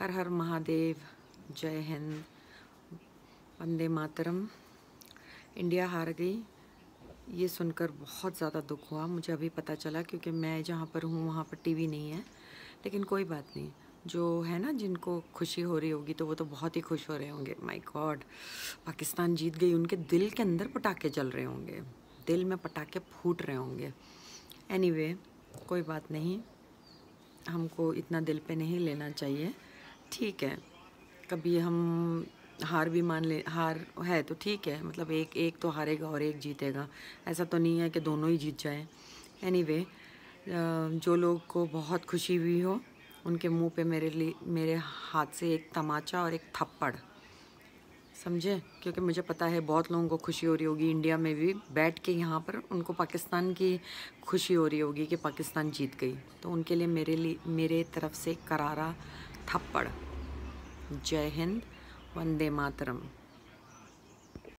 हर हर महादेव जय हिंद वंदे मातरम इंडिया हार गई ये सुनकर बहुत ज़्यादा दुख हुआ मुझे अभी पता चला क्योंकि मैं जहाँ पर हूँ वहाँ पर टीवी नहीं है लेकिन कोई बात नहीं जो है ना जिनको खुशी हो रही होगी तो वो तो बहुत ही खुश हो रहे होंगे माय गॉड पाकिस्तान जीत गई उनके दिल के अंदर पटाखे जल रहे होंगे दिल में पटाखे फूट रहे होंगे एनीवे anyway, कोई बात नहीं हमको इतना दिल पे नहीं लेना चाहिए ठीक है कभी हम हार भी मान ले हार है तो ठीक है मतलब एक एक तो हारेगा और एक जीतेगा ऐसा तो नहीं है कि दोनों ही जीत जाए एनी anyway, जो लोग को बहुत खुशी हुई हो उनके मुंह पे मेरे लिए मेरे हाथ से एक तमाचा और एक थप्पड़ समझे क्योंकि मुझे पता है बहुत लोगों को खुशी हो रही होगी इंडिया में भी बैठ के यहाँ पर उनको पाकिस्तान की खुशी हो रही होगी कि पाकिस्तान जीत गई तो उनके लिए मेरे लिए मेरे तरफ से करारा थप्पड़ जय हिंद वंदे मातरम